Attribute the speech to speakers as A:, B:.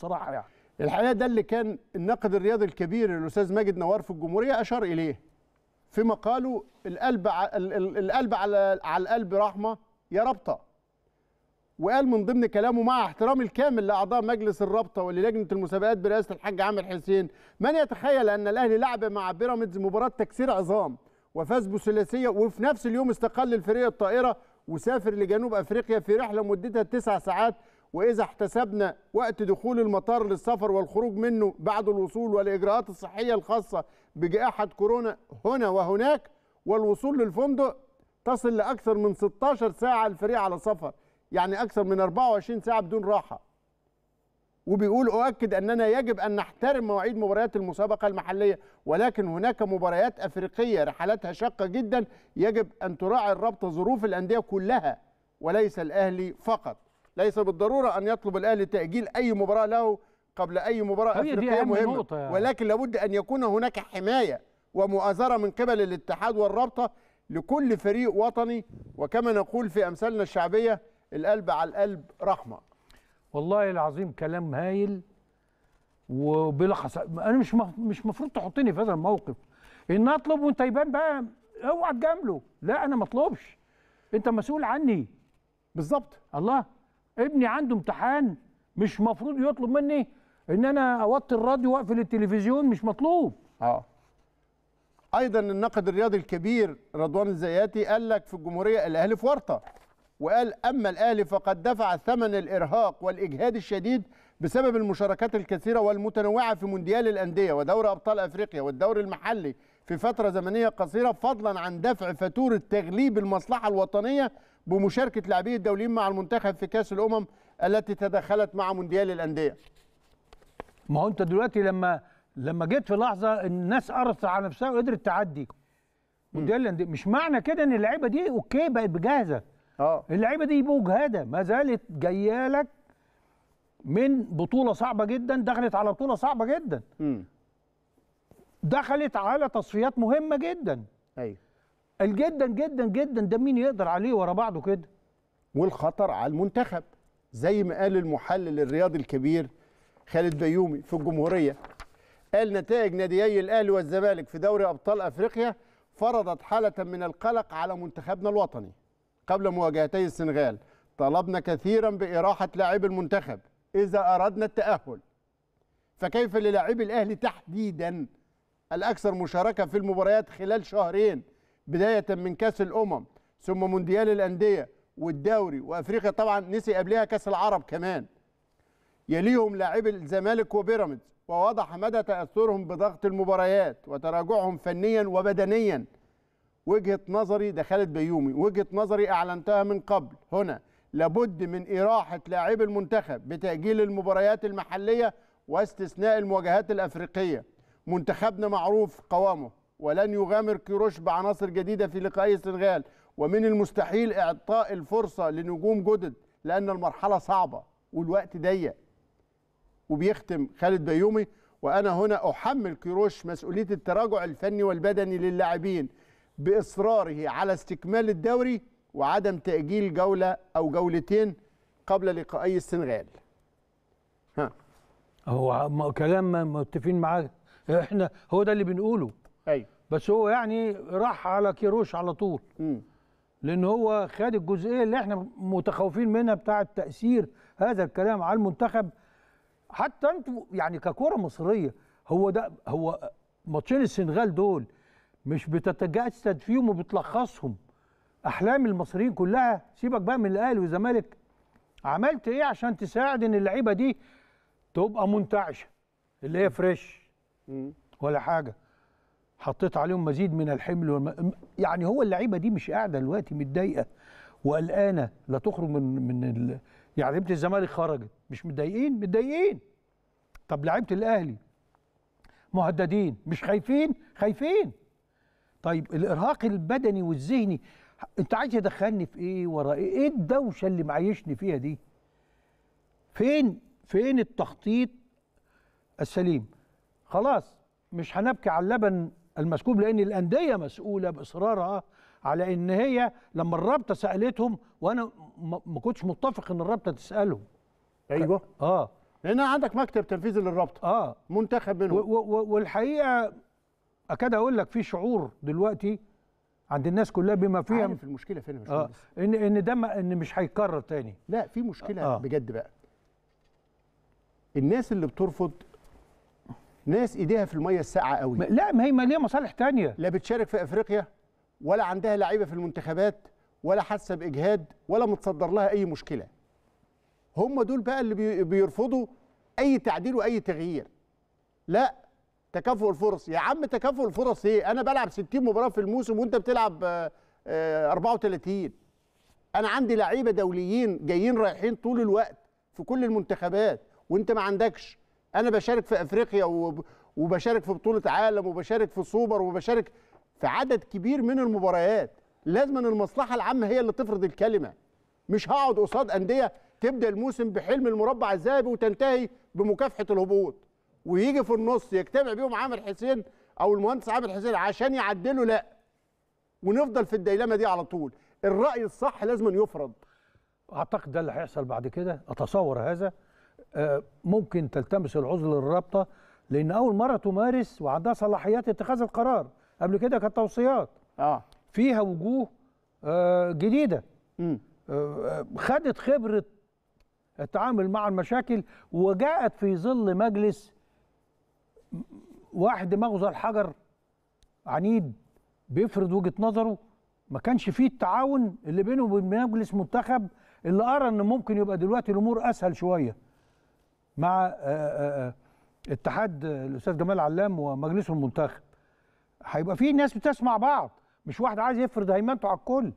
A: بصراحه يعني الحقيقه ده اللي كان الناقد الرياضي الكبير الاستاذ ماجد نوار في الجمهوريه اشار اليه في مقاله القلب القلب على على القلب رحمه يا رابطه وقال من ضمن كلامه مع احترامي الكامل لاعضاء مجلس الرابطه وللجنه المسابقات برئاسه الحاج عامر حسين من يتخيل ان الاهلي لعب مع بيراميدز مباراه تكسير عظام وفاز بثلاثيه وفي نفس اليوم استقل الفريق الطائره وسافر لجنوب افريقيا في رحله مدتها تسع ساعات وإذا احتسبنا وقت دخول المطار للسفر والخروج منه بعد الوصول والإجراءات الصحية الخاصة بجائحة كورونا هنا وهناك والوصول للفندق تصل لأكثر من 16 ساعة الفريق على سفر يعني أكثر من 24 ساعة بدون راحة وبيقول أؤكد أننا يجب أن نحترم مواعيد مباريات المسابقة المحلية ولكن هناك مباريات أفريقية رحلاتها شاقة جدا يجب أن تراعي الرابطة ظروف الأندية كلها وليس الأهلي فقط ليس بالضروره ان يطلب الاهلي تاجيل اي مباراه له قبل اي مباراه افريقيه مهمه يعني. ولكن لابد ان يكون هناك حمايه ومؤازره من قبل الاتحاد والرابطه لكل فريق وطني وكما نقول في امثالنا الشعبيه القلب على القلب رحمه
B: والله العظيم كلام هايل وبلا انا مش مش مفروض تحطني في هذا الموقف ان اطلب وانت يبان بقى اوعى تجامله لا انا ما اطلبش انت مسؤول عني بالظبط الله ابني عنده امتحان مش مفروض يطلب مني ان انا اوطي الراديو واقفل التلفزيون مش مطلوب
A: اه ايضا الناقد الرياضي الكبير رضوان الزياتي قال لك في الجمهوريه الاهلي في ورطه وقال اما الاهلي فقد دفع ثمن الارهاق والاجهاد الشديد بسبب المشاركات الكثيره والمتنوعه في مونديال الانديه ودوري ابطال افريقيا والدوري المحلي في فترة زمنية قصيرة فضلا عن دفع فاتورة تغليب المصلحة الوطنية بمشاركة لاعبي الدوليين مع المنتخب في كأس الأمم التي تدخلت مع مونديال الأندية
B: ما هو أنت دلوقتي لما لما جيت في لحظة الناس قرصت على نفسها وقدرت تعدي مونديال الأندية مش معنى كده إن اللعيبة دي أوكي بقت جاهزة اه اللعيبة دي مجهدة ما زالت جاية لك من بطولة صعبة جدا دخلت على بطولة صعبة جدا م. دخلت على تصفيات مهمه جدا ايوه الجدا جدا جدا ده مين يقدر عليه ورا بعضه كده
A: والخطر على المنتخب زي ما قال المحلل الرياضي الكبير خالد بيومي في الجمهوريه قال نتائج ناديي الاهلي والزمالك في دوري ابطال افريقيا فرضت حاله من القلق على منتخبنا الوطني قبل مواجهتي السنغال طلبنا كثيرا باراحه لاعبي المنتخب اذا اردنا التاهل فكيف للاعبي الاهلي تحديدا الأكثر مشاركة في المباريات خلال شهرين بداية من كأس الأمم ثم مونديال الأندية والدوري وأفريقيا طبعا نسي قبلها كأس العرب كمان يليهم لاعبي الزمالك وبيراميدز ووضح مدى تأثرهم بضغط المباريات وتراجعهم فنيا وبدنيا وجهة نظري دخلت بيومي وجهة نظري أعلنتها من قبل هنا لابد من إراحة لاعبي المنتخب بتأجيل المباريات المحلية واستثناء المواجهات الأفريقية منتخبنا معروف قوامه ولن يغامر كيروش بعناصر جديدة في لقاء السنغال ومن المستحيل إعطاء الفرصة لنجوم جدد لأن المرحلة صعبة والوقت ضيق وبيختم خالد بيومي وأنا هنا أحمل كيروش مسؤولية التراجع الفني والبدني للاعبين بإصراره على استكمال الدوري وعدم تأجيل جولة أو جولتين قبل لقائي السنغال
B: ها هو كلام متفقين معاه احنا هو ده اللي بنقوله ايوه بس هو يعني راح على كيروش على طول لان هو خد الجزئيه اللي احنا متخوفين منها بتاعه تاثير هذا الكلام على المنتخب حتى انتوا يعني ككره مصريه هو ده هو ماتشين السنغال دول مش بتتجسد فيهم وبتلخصهم احلام المصريين كلها سيبك بقى من الاهلي والزمالك عملت ايه عشان تساعد ان اللعيبه دي تبقى منتعشه اللي هي فريش ولا حاجه حطيت عليهم مزيد من الحمل والم... يعني هو اللعيبه دي مش قاعده دلوقتي متضايقه وقلقانه لا تخرج من من ال... يعني لعيبه الزمالك خرجت مش متضايقين متضايقين طب لعيبه الاهلي مهددين مش خايفين خايفين طيب الارهاق البدني والذهني انت عايز تدخلني في ايه ورا ايه ايه الدوشه اللي معيشني فيها دي فين فين التخطيط السليم خلاص مش هنبكي على اللبن المسكوب لان الانديه مسؤوله باصرارها على ان هي لما الرابطه سالتهم وانا ما كنتش متفق ان الرابطه تسالهم ايوه اه لان عندك مكتب تنفيذي للرابطه اه منتخب منهم والحقيقه اكاد اقول لك في شعور دلوقتي عند الناس كلها بما فيها عارف
A: المشكله فين مش آه.
B: ان ان ده ان مش هيتكرر تاني لا في مشكله آه. بجد بقى الناس
A: اللي بترفض ناس ايديها في الميه الساقعه قوي لا ما هي ليها مصالح تانية لا بتشارك في افريقيا ولا عندها لعيبه في المنتخبات ولا حاسه باجهاد ولا متصدر لها اي مشكله هم دول بقى اللي بيرفضوا اي تعديل واي تغيير لا تكافؤ الفرص يا عم تكافؤ الفرص ايه انا بلعب 60 مباراه في الموسم وانت بتلعب 34 آه، آه، انا عندي لعيبه دوليين جايين رايحين طول الوقت في كل المنتخبات وانت ما عندكش انا بشارك في افريقيا وبشارك في بطوله عالم وبشارك في سوبر وبشارك في عدد كبير من المباريات لازم أن المصلحه العامه هي اللي تفرض الكلمه مش هقعد قصاد انديه تبدا الموسم بحلم المربع الذهبي وتنتهي بمكافحه الهبوط ويجي في النص يجتمع بيهم عامر حسين او المهندس عامر حسين عشان يعدلوا لا ونفضل في الديلمه دي على طول الراي الصح لازم يفرض
B: اعتقد ده اللي هيحصل بعد كده اتصور هذا آه، ممكن تلتمس العزل للرابطه لان اول مره تمارس وعندها صلاحيات اتخاذ القرار قبل كده كانت توصيات اه فيها وجوه آه، جديده آه، خدت خبره التعامل مع المشاكل وجاءت في ظل مجلس واحد مغزى الحجر عنيد بيفرض وجهه نظره ما كانش فيه التعاون اللي بينه وبين مجلس منتخب اللي ارى ان ممكن يبقى دلوقتي الامور اسهل شويه مع آه، آه، آه، اتحاد الاستاذ جمال علام ومجلس المنتخب هيبقى في ناس بتسمع بعض مش واحد عايز يفرض هيمنته على الكل